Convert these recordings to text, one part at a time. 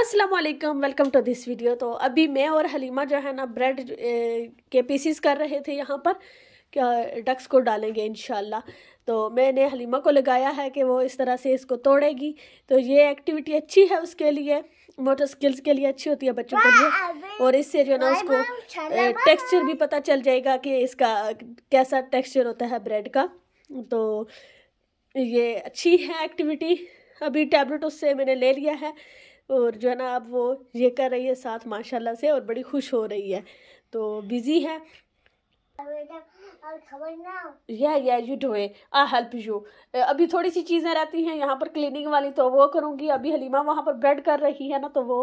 Aslam welcome to this video तो अभी मैं और हलीमा जो है ना ब्रेड के पीसीस कर रहे थे यहाँ पर क्या डक्स को डालेंगे इन तो मैंने हलीमा को लगाया है कि वो इस तरह से इसको तोड़ेगी तो ये एक्टिविटी अच्छी है उसके लिए मोटर स्किल्स के लिए अच्छी होती है बच्चों के लिए और इससे जो है ना उसको टेक्सचर भी पता चल जाएगा कि इसका कैसा टेक्सचर होता है ब्रेड का तो ये अच्छी है एक्टिविटी अभी टैबलेट उससे मैंने ले लिया है और जो है ना अब वो ये कर रही है साथ माशाल्लाह से और बड़ी खुश हो रही है तो बिज़ी है या या you do I help you अभी थोड़ी सी चीज़ें रहती हैं यहाँ पर क्लीनिंग वाली तो वो करूँगी अभी हलीमा वहाँ पर ब्रेड कर रही है ना तो वो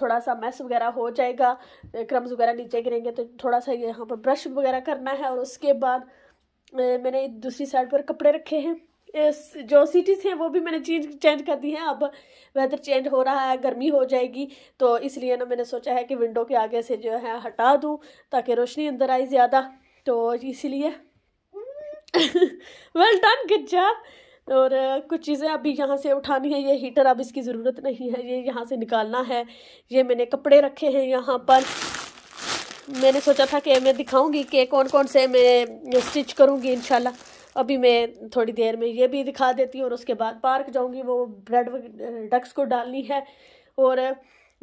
थोड़ा सा मैस वगैरह हो जाएगा क्रम्स वगैरह नीचे गिरेंगे तो थोड़ा सा यहाँ पर ब्रश वगैरह करना है और उसके बाद मैंने दूसरी साइड पर कपड़े रखे हैं इस जो सिटीज़ हैं वो भी मैंने चेंज चेंज कर दी हैं अब वेदर चेंज हो रहा है गर्मी हो जाएगी तो इसलिए ना मैंने सोचा है कि विंडो के आगे से जो है हटा दूँ ताकि रोशनी अंदर आए ज़्यादा तो इसीलिए वेल डन गुड जॉब और कुछ चीज़ें अभी यहाँ से उठानी है ये हीटर अब इसकी ज़रूरत नहीं है ये यहाँ से निकालना है ये मैंने कपड़े रखे हैं यहाँ पर मैंने सोचा था कि मैं दिखाऊंगी कि कौन कौन से मैं स्टिच करूँगी इंशाल्लाह अभी मैं थोड़ी देर में ये भी दिखा देती हूँ और उसके बाद पार्क जाऊँगी वो ब्रेड डक्स को डालनी है और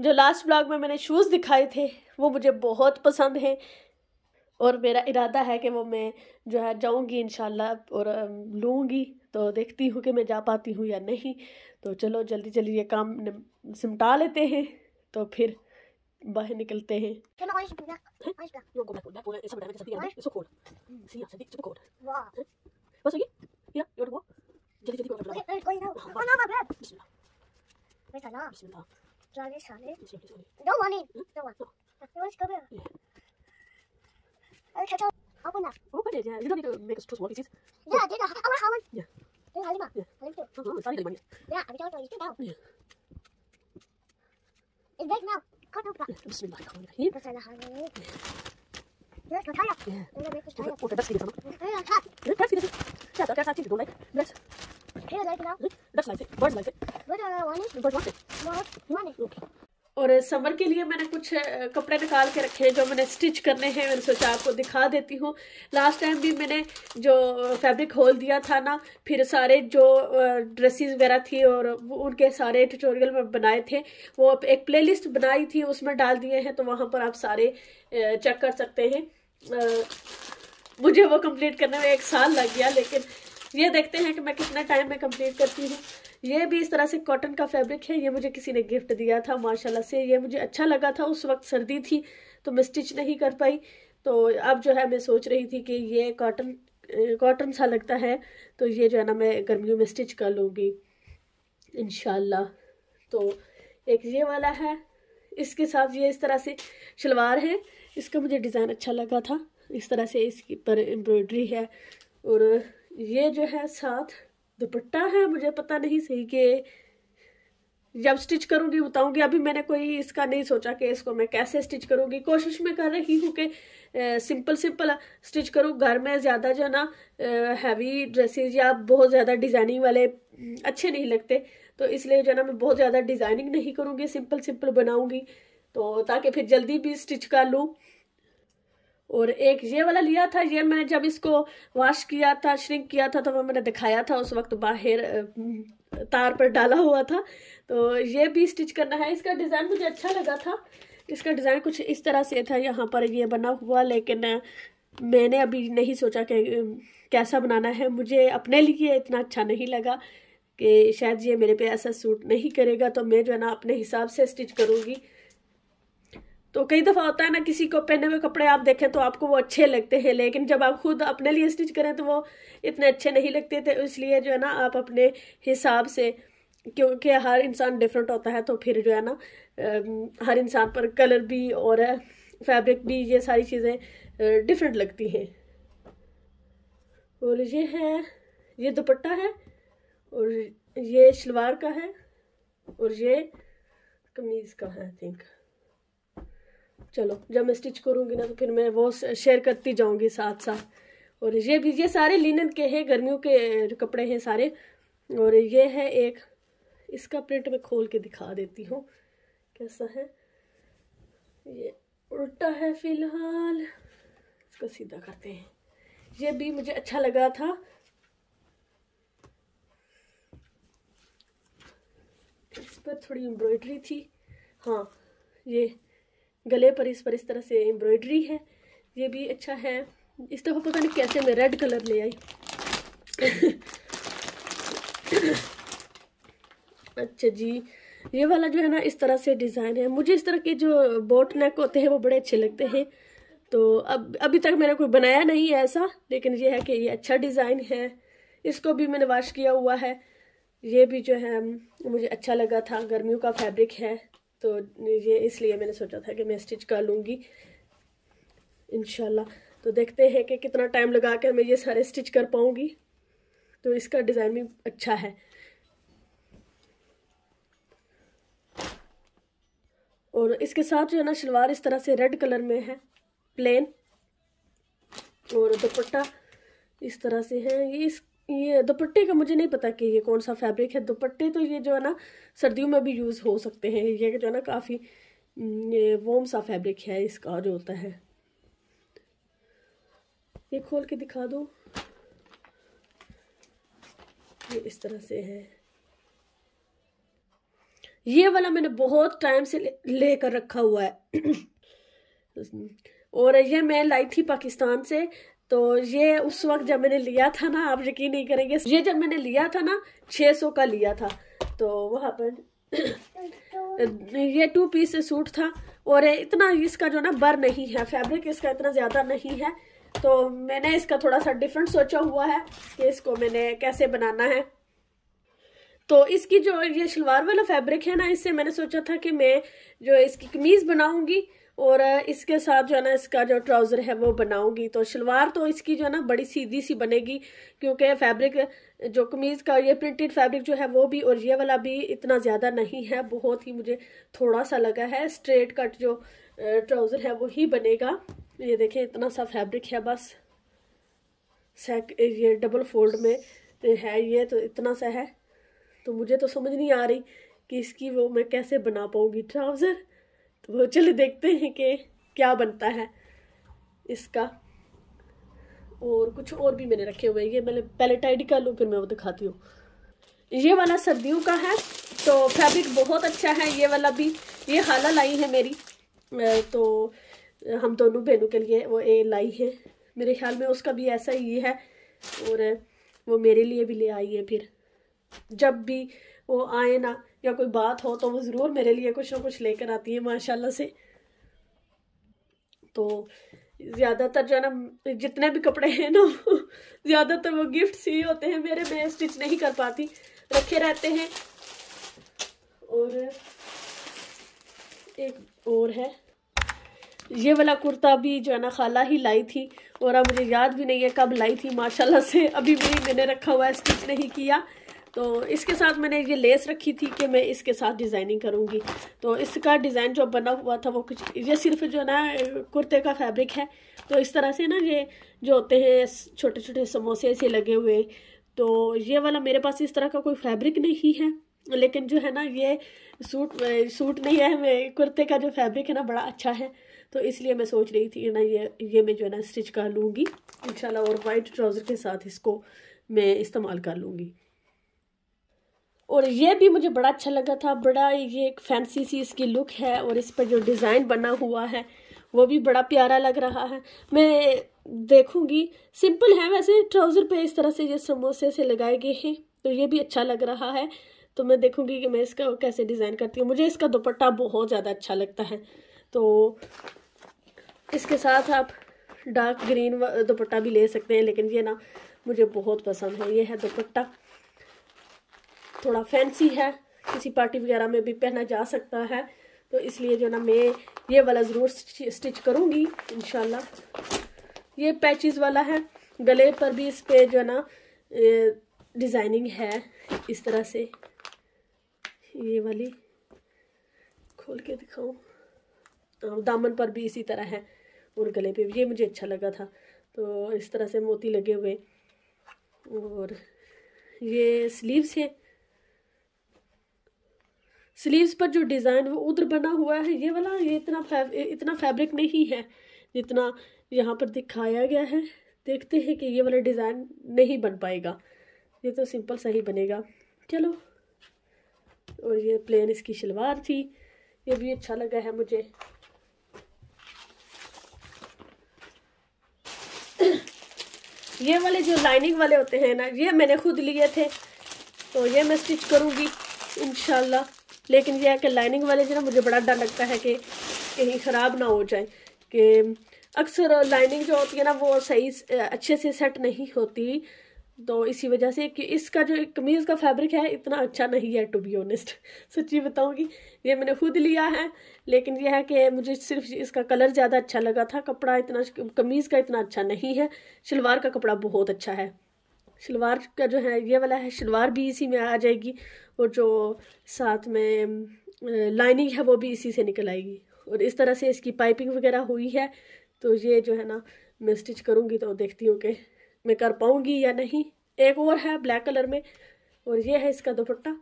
जो लास्ट ब्लॉग में मैंने शूज़ दिखाए थे वो मुझे बहुत पसंद हैं और मेरा इरादा है कि वो मैं जो है जाऊँगी इन और लूँगी तो देखती हूँ कि मैं जा पाती हूँ या नहीं तो चलो जल्दी जल्दी ये काम सिमटा लेते हैं तो फिर बाहर निकलते हैं 녀석이? 그냥 이러고 저기 저기 거기 거기 거기 나오 하나 봐 비스밀라 왜 달라? 비스밀라 저기 사네 너 원이 너 원. 이거 시켜봐. 아 가자. 아버나. 어 그래 어. 아, 아, 아, 예. 어, 어, 이제 이런 이거 메이크 스토스 워킹 시트. 야 내가 아마 하면. 야. 내가 할리마. 할리마. 어 사리 할리마. 야 아비 저거 이거 나오. 이백 나오. 커도 봐. 비스밀라. 비스밀라. Yeah. Oh, the ducks feed it. Ducks feed it. Yeah, ducks actually don't like ducks. Ducks like it now. Ducks like it. Birds like it. Birds are wanting. Birds want it. Birds want it. Okay. और summer के लिए मैंने कुछ कपड़े निकाल के रखे हैं जो मैंने स्टिच करने हैं मैंने सोचा आपको दिखा देती हूँ लास्ट टाइम भी मैंने जो फैब्रिक होल दिया था ना फिर सारे जो ड्रेसेस वगैरह थी और उनके सारे ट्यूटोरियल में बनाए थे वो एक प्लेलिस्ट बनाई थी उसमें डाल दिए हैं तो वहाँ पर आप सारे चेक कर सकते हैं मुझे वो कम्प्लीट करने में एक साल लग गया लेकिन ये देखते हैं कि मैं कितना टाइम में कंप्लीट करती हूँ ये भी इस तरह से कॉटन का फैब्रिक है ये मुझे किसी ने गिफ्ट दिया था माशाल्लाह से ये मुझे अच्छा लगा था उस वक्त सर्दी थी तो मैं स्टिच नहीं कर पाई तो अब जो है मैं सोच रही थी कि ये कॉटन कॉटन सा लगता है तो ये जो है ना मैं गर्मियों में स्टिच कर लूँगी इन तो एक ये वाला है इसके साथ ये इस तरह से शलवार है इसका मुझे डिज़ाइन अच्छा लगा था इस तरह से इसकी पर एम्ब्रॉयडरी है और ये जो है साथ दुपट्टा है मुझे पता नहीं सही कि जब स्टिच करूँगी बताऊँगी अभी मैंने कोई इसका नहीं सोचा कि इसको मैं कैसे स्टिच करूँगी कोशिश में कर रही हूँ कि सिंपल सिंपल स्टिच करूँ घर में ज़्यादा जो ना हैवी ड्रेसेस या बहुत ज़्यादा डिज़ाइनिंग वाले अच्छे नहीं लगते तो इसलिए जो ना मैं बहुत ज़्यादा डिज़ाइनिंग नहीं करूँगी सिंपल सिंपल बनाऊँगी तो ताकि फिर जल्दी भी स्टिच कर लूँ और एक ये वाला लिया था ये मैंने जब इसको वॉश किया था श्रिंक किया था तो मैंने दिखाया था उस वक्त बाहर तार पर डाला हुआ था तो ये भी स्टिच करना है इसका डिज़ाइन मुझे अच्छा लगा था इसका डिज़ाइन कुछ इस तरह से था यहाँ पर ये बना हुआ लेकिन मैंने अभी नहीं सोचा कि कैसा बनाना है मुझे अपने लिए इतना अच्छा नहीं लगा कि शायद ये मेरे पे ऐसा सूट नहीं करेगा तो मैं जो है ना अपने हिसाब से स्टिच करूँगी तो कई दफ़ा होता है ना किसी को पहने हुए कपड़े आप देखें तो आपको वो अच्छे लगते हैं लेकिन जब आप खुद अपने लिए स्टिच करें तो वो इतने अच्छे नहीं लगते थे इसलिए जो है ना आप अपने हिसाब से क्योंकि हर इंसान डिफरेंट होता है तो फिर जो है ना हर इंसान पर कलर भी और फैब्रिक भी ये सारी चीज़ें डिफरेंट लगती हैं और ये है ये दुपट्टा है और ये शलवार का है और ये कमीज़ का है आई थिंक चलो जब मैं स्टिच करूँगी ना तो फिर मैं वो शेयर करती जाऊँगी साथ साथ और ये भी ये सारे लिनन के हैं गर्मियों के कपड़े हैं सारे और ये है एक इसका प्रिंट मैं खोल के दिखा देती हूँ कैसा है ये उल्टा है फिलहाल इसको सीधा करते हैं ये भी मुझे अच्छा लगा था इस पर थोड़ी एम्ब्रॉयडरी थी हाँ ये गले पर इस पर इस तरह से एम्ब्रॉयडरी है ये भी अच्छा है इस दफ़ा पता नहीं कैसे मैं रेड कलर ले आई अच्छा जी ये वाला जो है ना इस तरह से डिज़ाइन है मुझे इस तरह के जो बोट नेक होते हैं वो बड़े अच्छे लगते हैं तो अब अभी तक मैंने कोई बनाया नहीं है ऐसा लेकिन ये है कि ये अच्छा डिज़ाइन है इसको भी मैंने वॉश किया हुआ है ये भी जो है मुझे अच्छा लगा था गर्मियों का फैब्रिक है तो ये इसलिए मैंने सोचा था कि मैं स्टिच कर लूँगी इन तो देखते हैं कि कितना टाइम लगा कर मैं ये सारे स्टिच कर पाऊँगी तो इसका डिज़ाइन भी अच्छा है और इसके साथ जो है ना शलवार इस तरह से रेड कलर में है प्लेन और दुपट्टा इस तरह से है ये इस ये दुपट्टे का मुझे नहीं पता कि ये कौन सा फैब्रिक है दुपट्टे तो ये जो है ना सर्दियों में भी यूज़ हो सकते हैं ये जो है ना काफ़ी वॉम हम्म, सा फैब्रिक है इसका जो होता है ये खोल के दिखा दो ये इस तरह से है ये वाला मैंने बहुत टाइम से लेकर ले रखा हुआ है और ये मैं लाई थी पाकिस्तान से तो ये उस वक्त जब मैंने लिया था ना आप यकीन नहीं करेंगे ये जब मैंने लिया था ना 600 का लिया था तो वहाँ पर ये टू पीस सूट था और इतना इसका जो ना बर नहीं है फैब्रिक इसका इतना ज़्यादा नहीं है तो मैंने इसका थोड़ा सा डिफरेंट सोचा हुआ है कि इसको मैंने कैसे बनाना है तो इसकी जो ये शलवार वाला फैब्रिक है ना इससे मैंने सोचा था कि मैं जो इसकी कमीज़ बनाऊंगी और इसके साथ जो है ना इसका जो ट्राउज़र है वो बनाऊंगी तो शलवार तो इसकी जो है ना बड़ी सीधी सी बनेगी क्योंकि फैब्रिक जो कमीज़ का ये प्रिंटेड फैब्रिक जो है वो भी और ये वाला भी इतना ज़्यादा नहीं है बहुत ही मुझे थोड़ा सा लगा है स्ट्रेट कट जो ट्राउज़र है वो ही बनेगा ये देखें इतना सा फैब्रिक है बस सेक ये डबल फोल्ड में है ये तो इतना सा है तो मुझे तो समझ नहीं आ रही कि इसकी वो मैं कैसे बना पाऊँगी ट्राउज़र तो चलिए देखते हैं कि क्या बनता है इसका और कुछ और भी मैंने रखे हुए हैं ये मैंने पहले टाइड कर लूँ फिर मैं वो दिखाती हूँ ये वाला सर्दियों का है तो फैब्रिक बहुत अच्छा है ये वाला भी ये हाला लाई है मेरी तो हम दोनों बहनों के लिए वो ए लाई है मेरे ख्याल में उसका भी ऐसा ही है और वो मेरे लिए भी ले आई है फिर जब भी वो आए ना या कोई बात हो तो वो ज़रूर मेरे लिए कुछ ना कुछ लेकर आती है माशाल्लाह से तो ज़्यादातर जो है ना जितने भी कपड़े हैं ना ज़्यादातर वो गिफ्ट ही होते हैं मेरे मैं स्टिच नहीं कर पाती रखे रहते हैं और एक और है ये वाला कुर्ता भी जो है ना खाला ही लाई थी और अब मुझे याद भी नहीं है कब लाई थी माशाल्लाह से अभी भी मैंने रखा हुआ है स्टिच नहीं किया तो इसके साथ मैंने ये लेस रखी थी कि मैं इसके साथ डिज़ाइनिंग करूँगी तो इसका डिज़ाइन जो बना हुआ था वो कुछ ये सिर्फ जो ना कुर्ते का फैब्रिक है तो इस तरह से ना ये जो होते हैं छोटे छोटे समोसे से लगे हुए तो ये वाला मेरे पास इस तरह का कोई फैब्रिक नहीं है लेकिन जो है ना ये सूट सूट नहीं है कुर्ते का जो फैब्रिक है ना बड़ा अच्छा है तो इसलिए मैं सोच रही थी कि ना ये ये मैं जो है ना स्टिच कर लूँगी इंशाल्लाह और वाइट ट्राउज़र के साथ इसको मैं इस्तेमाल कर लूँगी और ये भी मुझे बड़ा अच्छा लगा था बड़ा ये एक फैंसी सी इसकी लुक है और इस पर जो डिज़ाइन बना हुआ है वो भी बड़ा प्यारा लग रहा है मैं देखूंगी सिंपल है वैसे ट्राउज़र पे इस तरह से ये समोसे से लगाए गए हैं तो ये भी अच्छा लग रहा है तो मैं देखूंगी कि मैं इसका कैसे डिज़ाइन करती हूँ मुझे इसका दुपट्टा बहुत ज़्यादा अच्छा लगता है तो इसके साथ आप डार्क ग्रीन दुपट्टा भी ले सकते हैं लेकिन ये ना मुझे बहुत पसंद है ये है दुपट्टा थोड़ा फैंसी है किसी पार्टी वगैरह में भी पहना जा सकता है तो इसलिए जो ना मैं ये वाला ज़रूर स्टिच करूँगी इन ये पैचिस वाला है गले पर भी इस पर जो है ना डिज़ाइनिंग है इस तरह से ये वाली खोल के दिखाऊँ हाँ, दामन पर भी इसी तरह है और गले पे भी ये मुझे अच्छा लगा था तो इस तरह से मोती लगे हुए और ये स्लीव्स हैं स्लीव्स पर जो डिज़ाइन वो उधर बना हुआ है ये वाला ये इतना फैब इतना फैब्रिक नहीं है जितना यहाँ पर दिखाया गया है देखते हैं कि ये वाला डिज़ाइन नहीं बन पाएगा ये तो सिंपल सही बनेगा चलो और ये प्लेन इसकी शलवार थी ये भी अच्छा लगा है मुझे ये वाले जो लाइनिंग वाले होते हैं ना ये मैंने खुद लिए थे तो ये मैं स्टिच करूँगी इनशाला लेकिन यह है कि लाइनिंग वाले जो ना मुझे बड़ा डर लगता है कि कहीं ख़राब ना हो जाए कि अक्सर लाइनिंग जो होती है ना वो सही अच्छे से सेट नहीं होती तो इसी वजह से कि इसका जो कमीज़ का फैब्रिक है इतना अच्छा नहीं है टू बी ऑनेस्ट सच्ची बताऊंगी ये मैंने खुद लिया है लेकिन यह है कि मुझे सिर्फ इसका कलर ज़्यादा अच्छा लगा था कपड़ा इतना कमीज़ का इतना अच्छा नहीं है शलवार का कपड़ा बहुत अच्छा है शलवार का जो है ये वाला है शलवार भी इसी में आ जाएगी और जो साथ में लाइनिंग है वो भी इसी से निकल आएगी और इस तरह से इसकी पाइपिंग वगैरह हुई है तो ये जो है ना मैं स्टिच करूँगी तो देखती हूँ कि मैं कर पाऊँगी या नहीं एक और है ब्लैक कलर में और ये है इसका दुपट्टा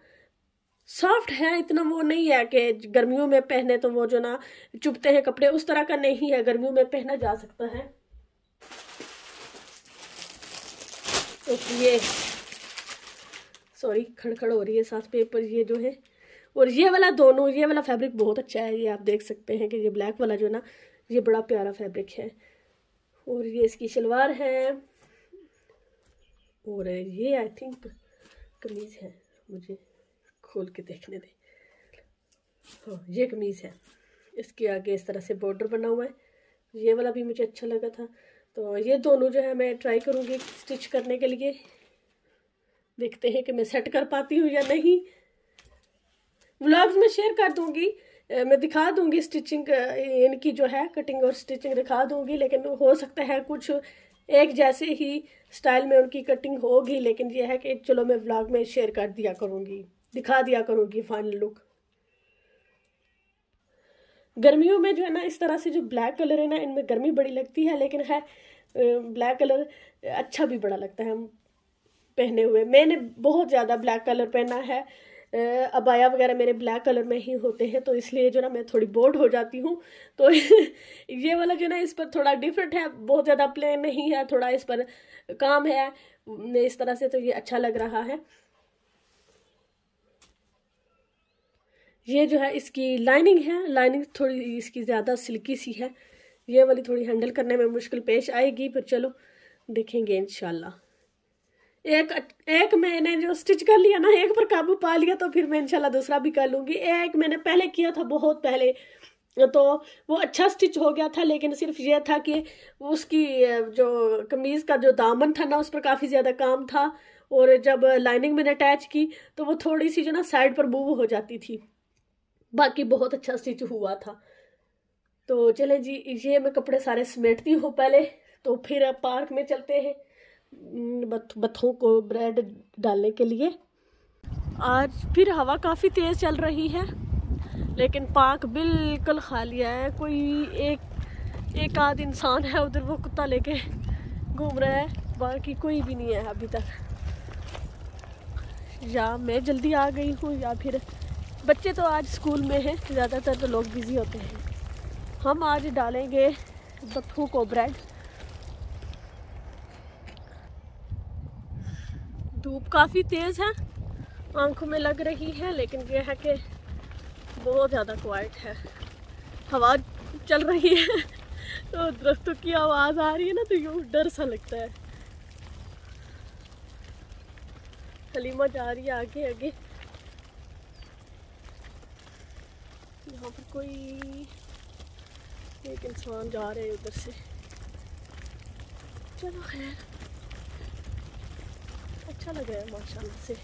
सॉफ्ट है इतना वो नहीं है कि गर्मियों में पहने तो वो जो ना चुभते हैं कपड़े उस तरह का नहीं है गर्मियों में पहना जा सकता है एक ये सॉरी खड़खड़ हो रही है साथ पेपर ये जो है और ये वाला दोनों ये वाला फैब्रिक बहुत अच्छा है ये आप देख सकते हैं कि ये ब्लैक वाला जो ना ये बड़ा प्यारा फैब्रिक है और ये इसकी शलवार है और ये आई थिंक कमीज़ है मुझे खोल के देखने दें हाँ ये कमीज़ है इसके आगे इस तरह से बॉर्डर बना हुआ है ये वाला भी मुझे अच्छा लगा था तो ये दोनों जो है मैं ट्राई करूँगी स्टिच करने के लिए देखते हैं कि मैं सेट कर पाती हूँ या नहीं व्लॉग्स में शेयर कर दूँगी मैं दिखा दूँगी स्टिचिंग इनकी जो है कटिंग और स्टिचिंग दिखा दूँगी लेकिन हो सकता है कुछ एक जैसे ही स्टाइल में उनकी कटिंग होगी लेकिन यह है कि चलो मैं व्लॉग में शेयर कर दिया करूँगी दिखा दिया करूँगी फाइनल लुक गर्मियों में जो है ना इस तरह से जो ब्लैक कलर है ना इनमें गर्मी बड़ी लगती है लेकिन है ब्लैक कलर अच्छा भी बड़ा लगता है हम पहने हुए मैंने बहुत ज़्यादा ब्लैक कलर पहना है अबाया वगैरह मेरे ब्लैक कलर में ही होते हैं तो इसलिए जो ना मैं थोड़ी बोर्ड हो जाती हूँ तो ये वाला जो ना इस पर थोड़ा डिफरेंट है बहुत ज़्यादा प्लेन नहीं है थोड़ा इस पर काम है इस तरह से तो ये अच्छा लग रहा है ये जो है इसकी लाइनिंग है लाइनिंग थोड़ी इसकी ज़्यादा सिल्की सी है ये वाली थोड़ी हैंडल करने में मुश्किल पेश आएगी पर चलो देखेंगे इन एक एक मैंने जो स्टिच कर लिया ना एक पर काबू पा लिया तो फिर मैं इंशाल्लाह दूसरा भी कर लूँगी एक मैंने पहले किया था बहुत पहले तो वो अच्छा स्टिच हो गया था लेकिन सिर्फ ये था कि उसकी जो कमीज़ का जो दामन था ना उस पर काफ़ी ज़्यादा काम था और जब लाइनिंग मैंने अटैच की तो वो थोड़ी सी जो ना साइड पर मूव हो जाती थी बाकी बहुत अच्छा स्टिच हुआ था तो चले जी ये मैं कपड़े सारे समेटती हूँ पहले तो फिर आप पार्क में चलते हैं बत, बथों को ब्रेड डालने के लिए आज फिर हवा काफ़ी तेज़ चल रही है लेकिन पार्क बिल्कुल खाली है कोई एक एक आध इंसान है उधर वो कुत्ता लेके घूम रहा है बाकी कोई भी नहीं है अभी तक या मैं जल्दी आ गई हूँ या फिर बच्चे तो आज स्कूल में हैं ज़्यादातर तो लोग बिज़ी होते हैं हम आज डालेंगे बत्थू को ब्रेड धूप काफ़ी तेज़ है आंखों में लग रही है लेकिन यह है कि बहुत ज़्यादा क्वाइट है हवा चल रही है तो दरख्तों की आवाज़ आ रही है ना तो यूँ डर सा लगता है हलीमा जा रही है आगे आगे यहाँ पर कोई एक इंसान जा रहे है उधर से चलो खैर अच्छा लग रहा है माशाल्लाह से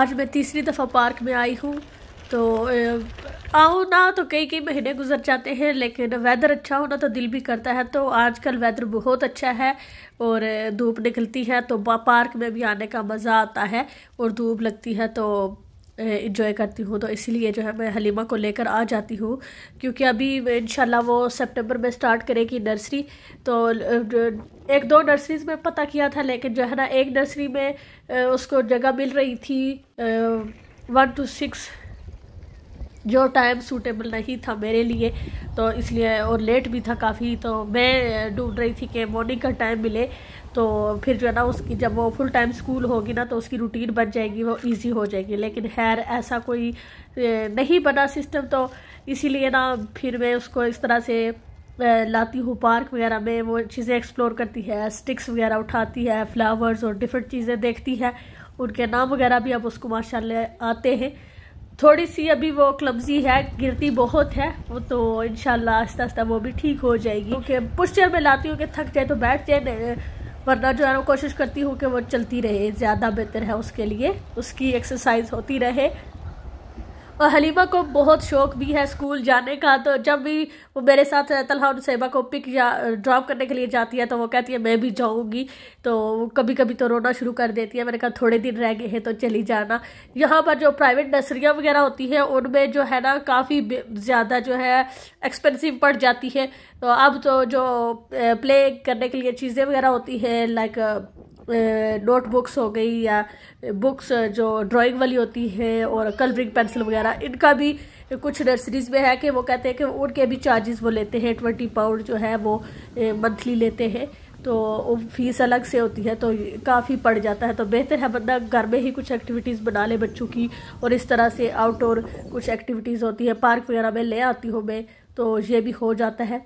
आज मैं तीसरी दफ़ा पार्क में आई हूँ तो आओ ना तो कई कई महीने गुजर जाते हैं लेकिन वेदर अच्छा होना तो दिल भी करता है तो आजकल वेदर बहुत अच्छा है और धूप निकलती है तो पार्क में भी आने का मज़ा आता है और धूप लगती है तो इन्जॉय करती हूँ तो इसीलिए जो है मैं हलीमा को लेकर आ जाती हूँ क्योंकि अभी इन वो सितंबर में स्टार्ट करेगी नर्सरी तो एक दो नर्सरीज में पता किया था लेकिन जो है ना एक नर्सरी में उसको जगह मिल रही थी वन टू सिक्स जो टाइम सूटेबल नहीं था मेरे लिए तो इसलिए और लेट भी था काफ़ी तो मैं ढूंढ रही थी कि मॉर्निंग का टाइम मिले तो फिर जो है ना उसकी जब वो फुल टाइम स्कूल होगी ना तो उसकी रूटीन बन जाएगी वो इजी हो जाएगी लेकिन खैर ऐसा कोई नहीं बना सिस्टम तो इसीलिए ना फिर मैं उसको इस तरह से लाती हूँ पार्क वगैरह में वो चीज़ें एक्सप्लोर करती है स्टिक्स वगैरह उठाती है फ्लावर्स और डिफरेंट चीज़ें देखती है उनके नाम वगैरह भी अब उसको माशाल्लाह आते हैं थोड़ी सी अभी वो क्लब्जी है गिरती बहुत है वो तो इनशाला आस्ता आस्ता वो भी ठीक हो जाएगी क्योंकि पुश्चर में लाती हूँ कि थक जाए तो बैठ जाए वरना जो है ना कोशिश करती हूँ कि वो चलती रहे ज़्यादा बेहतर है उसके लिए उसकी एक्सरसाइज होती रहे और हलीमा को बहुत शौक भी है स्कूल जाने का तो जब भी वो मेरे साथ तलहा और सेबा को पिक या ड्रॉप करने के लिए जाती है तो वो कहती है मैं भी जाऊँगी तो कभी कभी तो रोना शुरू कर देती है मैंने कहा थोड़े दिन रह गए हैं तो चली जाना यहाँ पर जो प्राइवेट नर्सरियाँ वगैरह होती हैं उनमें जो है ना काफ़ी ज़्यादा जो है एक्सपेंसिव पड़ जाती है तो अब तो जो प्ले करने के लिए चीज़ें वगैरह होती हैं लाइक नोट बुक्स हो गई या बुक्स जो ड्राइंग वाली होती हैं और कलरिंग पेंसिल वगैरह इनका भी कुछ नर्सरीज में है कि वो कहते हैं कि उनके भी चार्जेस वो लेते हैं ट्वेंटी पाउंड जो है वो मंथली लेते हैं तो फीस अलग से होती है तो काफ़ी पड़ जाता है तो बेहतर है बंदा घर में ही कुछ एक्टिविटीज़ बना ले बच्चों की और इस तरह से आउटडोर कुछ एक्टिविटीज़ होती है पार्क वगैरह में ले आती हूँ मैं तो ये भी हो जाता है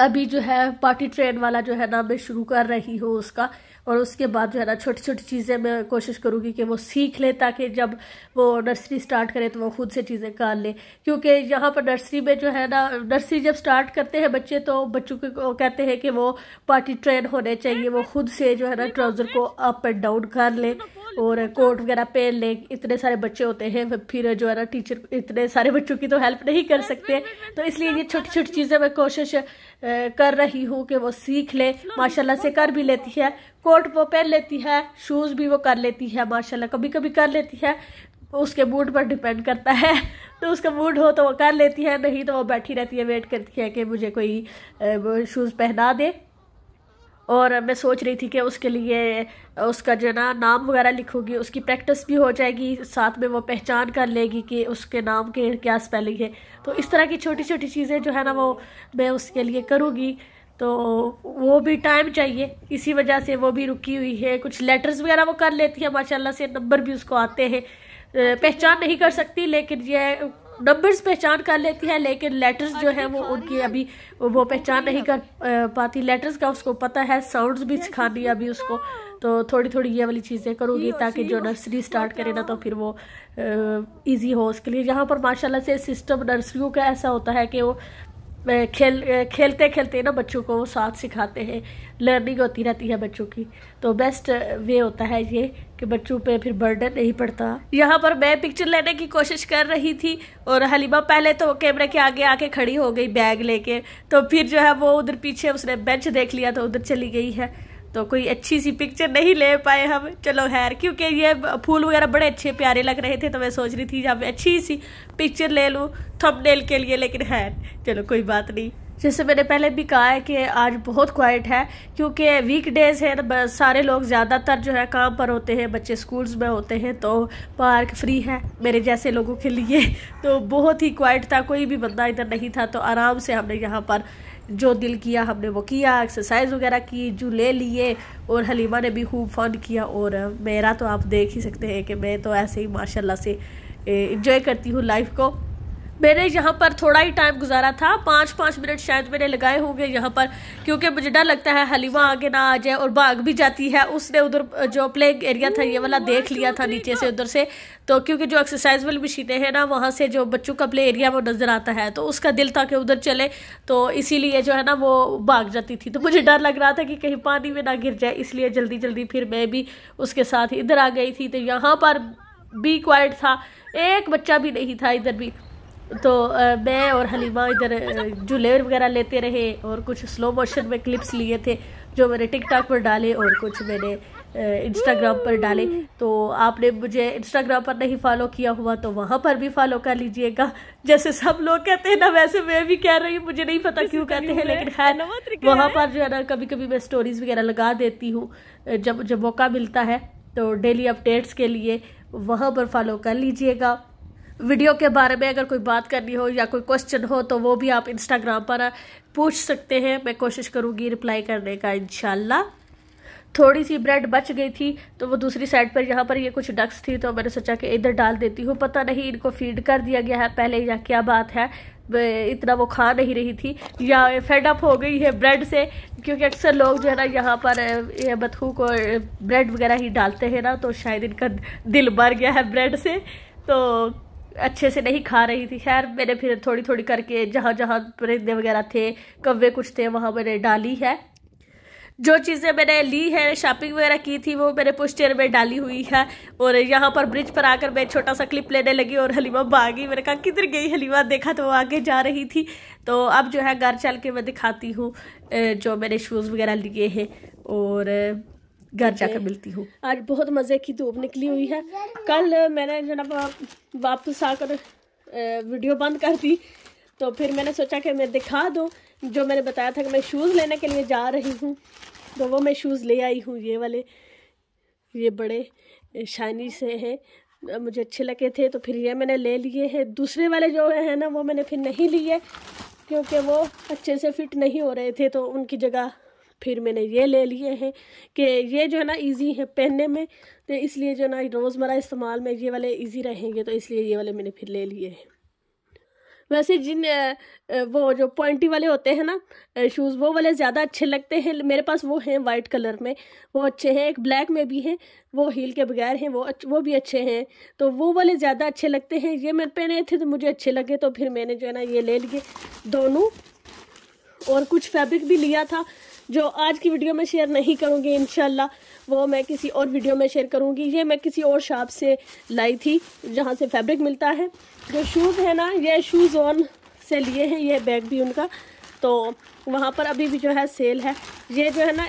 अभी जो है पार्टी ट्रेन वाला जो है ना मैं शुरू कर रही हूँ उसका और उसके बाद जो है ना छोटी छोटी चीज़ें मैं कोशिश करूँगी कि वो सीख ले ताकि जब वो नर्सरी स्टार्ट करे तो वो खुद से चीज़ें कर ले क्योंकि यहाँ पर नर्सरी में जो है ना नर्सरी जब स्टार्ट करते हैं बच्चे तो बच्चों को कहते हैं कि वो पार्टी ट्रेन होने चाहिए वो खुद से जो है ना ट्राउज़र को अप एंड डाउन कर लें और कोट वगैरह पहन ले इतने सारे बच्चे होते हैं फिर जो है ना टीचर इतने सारे बच्चों की तो हेल्प नहीं कर सकते तो इसलिए ये छोटी छोटी चीज़ें मैं कोशिश कर रही हूँ कि वो सीख ले माशाल्लाह से कर भी लेती है कोट वो पहन लेती है शूज़ भी वो कर लेती है माशाल्लाह कभी कभी कर लेती है उसके मूड पर डिपेंड करता है तो उसका मूड हो तो वो कर लेती है नहीं तो वो बैठी रहती है वेट करती है कि मुझे कोई शूज़ पहना दे और मैं सोच रही थी कि उसके लिए उसका जो ना नाम वगैरह लिखूंगी उसकी प्रैक्टिस भी हो जाएगी साथ में वो पहचान कर लेगी कि उसके नाम के क्या स्पेलिंग है तो इस तरह की छोटी छोटी चीज़ें जो है ना वो मैं उसके लिए करूँगी तो वो भी टाइम चाहिए इसी वजह से वो भी रुकी हुई है कुछ लेटर्स वगैरह वो कर लेती है माशाला से नंबर भी उसको आते हैं पहचान नहीं कर सकती लेकिन ये नंबर्स पहचान कर लेती है लेकिन लेटर्स जो है वो उनकी अभी वो पहचान नहीं कर पाती लेटर्स का उसको पता है साउंड्स भी सिखानी है अभी उसको हाँ। तो थोड़ी थोड़ी ये वाली चीज़ें करूँगी ताकि जो नर्सरी स्टार्ट करे ना तो फिर वो इजी हो उसके लिए यहाँ पर माशाल्लाह से सिस्टम नर्सरियों का ऐसा होता है कि वो खेल खेलते खेलते ना बच्चों को साथ सिखाते हैं लर्निंग होती रहती है बच्चों की तो बेस्ट वे uh, होता है ये कि बच्चों पे फिर बर्डन नहीं पड़ता यहाँ पर मैं पिक्चर लेने की कोशिश कर रही थी और हलीमा पहले तो कैमरे के आगे आके खड़ी हो गई बैग लेके तो फिर जो है वो उधर पीछे उसने बेंच देख लिया तो उधर चली गई है तो कोई अच्छी सी पिक्चर नहीं ले पाए हम चलो खैर क्योंकि ये फूल वगैरह बड़े अच्छे प्यारे लग रहे थे तो मैं सोच रही थी जब अच्छी सी पिक्चर ले लूँ थंबनेल के लिए लेकिन खैर चलो कोई बात नहीं जैसे मैंने पहले भी कहा है कि आज बहुत क्वाइट है क्योंकि वीक डेज़ है सारे लोग ज़्यादातर जो है काम पर होते हैं बच्चे स्कूल्स में होते हैं तो पार्क फ्री है मेरे जैसे लोगों के लिए तो बहुत ही क्वाइट था कोई भी बंदा इधर नहीं था तो आराम से हमने यहाँ पर जो दिल किया हमने वो किया एक्सरसाइज वगैरह की जो ले लिए और हलीमा ने भी खूब फन किया और मेरा तो आप देख ही सकते हैं कि मैं तो ऐसे ही माशाल्लाह से इन्जॉय करती हूँ लाइफ को मैंने यहाँ पर थोड़ा ही टाइम गुजारा था पाँच पाँच मिनट शायद मैंने लगाए होंगे यहाँ पर क्योंकि मुझे डर लगता है हलीमा आगे ना आ जाए और भाग भी जाती है उसने उधर जो प्ले एरिया था ये वाला देख लिया था नीचे से उधर से तो क्योंकि जो एक्सरसाइज वाली मशीनें हैं ना वहाँ से जो बच्चों का प्ले एरिया वो नज़र आता है तो उसका दिल था कि उधर चले तो इसीलिए जो है ना वो भाग जाती थी तो मुझे डर लग रहा था कि कहीं पानी में ना गिर जाए इसलिए जल्दी जल्दी फिर मैं भी उसके साथ इधर आ गई थी तो यहाँ पर भी क्वाइट था एक बच्चा भी नहीं था इधर भी तो मैं और हलीमा इधर झूले वगैरह लेते रहे और कुछ स्लो मोशन में क्लिप्स लिए थे जो मैंने टिकटॉक पर डाले और कुछ मैंने इंस्टाग्राम पर डाले तो आपने मुझे इंस्टाग्राम पर नहीं फॉलो किया हुआ तो वहाँ पर भी फॉलो कर लीजिएगा जैसे सब लोग कहते हैं ना वैसे मैं भी कह रही हूँ मुझे नहीं पता क्यों कहते हैं लेकिन खैर वहाँ पर जो है ना कभी कभी मैं स्टोरीज वगैरह लगा देती हूँ जब जब मौका मिलता है तो डेली अपडेट्स के लिए वहाँ पर फॉलो कर लीजिएगा वीडियो के बारे में अगर कोई बात करनी हो या कोई क्वेश्चन हो तो वो भी आप इंस्टाग्राम पर पूछ सकते हैं मैं कोशिश करूँगी रिप्लाई करने का इनशाला थोड़ी सी ब्रेड बच गई थी तो वो दूसरी साइड पर यहाँ पर ये कुछ डक्स थी तो मैंने सोचा कि इधर डाल देती हूँ पता नहीं इनको फीड कर दिया गया है पहले या क्या बात है इतना वो खा नहीं रही थी या फेड अप हो गई है ब्रेड से क्योंकि अक्सर लोग जो है ना यहाँ पर बतखू को ब्रेड वगैरह ही डालते हैं ना तो शायद इनका दिल भर गया है ब्रेड से तो अच्छे से नहीं खा रही थी खैर मैंने फिर थोड़ी थोड़ी करके जहाँ जहाँ परिंदे वगैरह थे कव्वे कुछ थे वहाँ मैंने डाली है जो चीज़ें मैंने ली है शॉपिंग वगैरह की थी वो मैंने पुस्टेयर में डाली हुई है और यहाँ पर ब्रिज पर आकर मैं छोटा सा क्लिप लेने लगी और हलीमा भागी मैंने कहा किधर गई हलीमा देखा तो वो आगे जा रही थी तो अब जो है घर चल के मैं दिखाती हूँ जो मैंने शूज़ वगैरह लिए हैं और घर जाकर मिलती हूँ आज बहुत मज़े की धूप निकली हुई है कल मैंने जनाब वापस आकर वीडियो बंद कर दी तो फिर मैंने सोचा कि मैं दिखा दूँ जो मैंने बताया था कि मैं शूज़ लेने के लिए जा रही हूँ तो वो मैं शूज़ ले आई हूँ ये वाले ये बड़े शाइनी से हैं मुझे अच्छे लगे थे तो फिर ये मैंने ले लिए हैं दूसरे वाले जो हैं ना वो मैंने फिर नहीं लिए क्योंकि वो अच्छे से फिट नहीं हो रहे थे तो उनकी जगह फिर मैंने ये ले लिए हैं कि ये जो है ना इजी है पहनने में तो इसलिए जो है ना रोज़मर्रा इस्तेमाल में ये वाले इजी रहेंगे तो इसलिए ये वाले मैंने फिर ले लिए हैं वैसे जिन वो जो पॉइंटी वाले होते हैं ना शूज़ वो वाले ज़्यादा अच्छे लगते हैं मेरे पास वो हैं वाइट कलर में वो अच्छे हैं एक ब्लैक में भी हैं वो हील के बगैर हैं वो अच्छ, वो भी अच्छे हैं तो वो वाले ज़्यादा अच्छे लगते हैं ये मैं पहने थे तो मुझे अच्छे लगे तो फिर मैंने जो है ना ये ले लिए दोनों और कुछ फैब्रिक भी लिया था जो आज की वीडियो में शेयर नहीं करूँगी इन वो मैं किसी और वीडियो में शेयर करूँगी ये मैं किसी और शॉप से लाई थी जहाँ से फैब्रिक मिलता है जो शूज़ है ना ये शूज़ ऑन से लिए हैं ये बैग भी उनका तो वहाँ पर अभी भी जो है सेल है ये जो है ना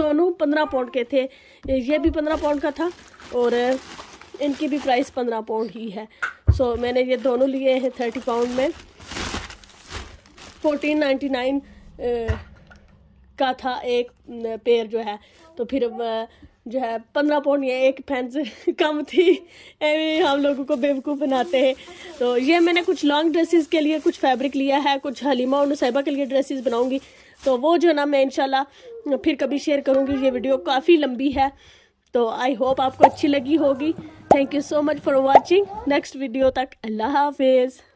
दोनों पंद्रह पाउंड के थे ये भी पंद्रह पाउंड का था और इनकी भी प्राइस पंद्रह पाउंड ही है सो so, मैंने ये दोनों लिए हैं थर्टी पाउंड में फोर्टीन नाइन्टी नाइन का था एक पेयर जो है तो फिर जो है पंद्रह पौंड या एक फैंस कम थी हम लोगों को बेवकूफ़ बनाते हैं तो ये मैंने कुछ लॉन्ग ड्रेसेस के लिए कुछ फैब्रिक लिया है कुछ हलीमा और नुसैबा के लिए ड्रेसेस बनाऊंगी तो वो जो ना मैं इंशाल्लाह फिर कभी शेयर करूँगी ये वीडियो काफ़ी लंबी है तो आई होप आपको अच्छी लगी होगी thank you so much for watching next video तक अल्लाह हाफिज़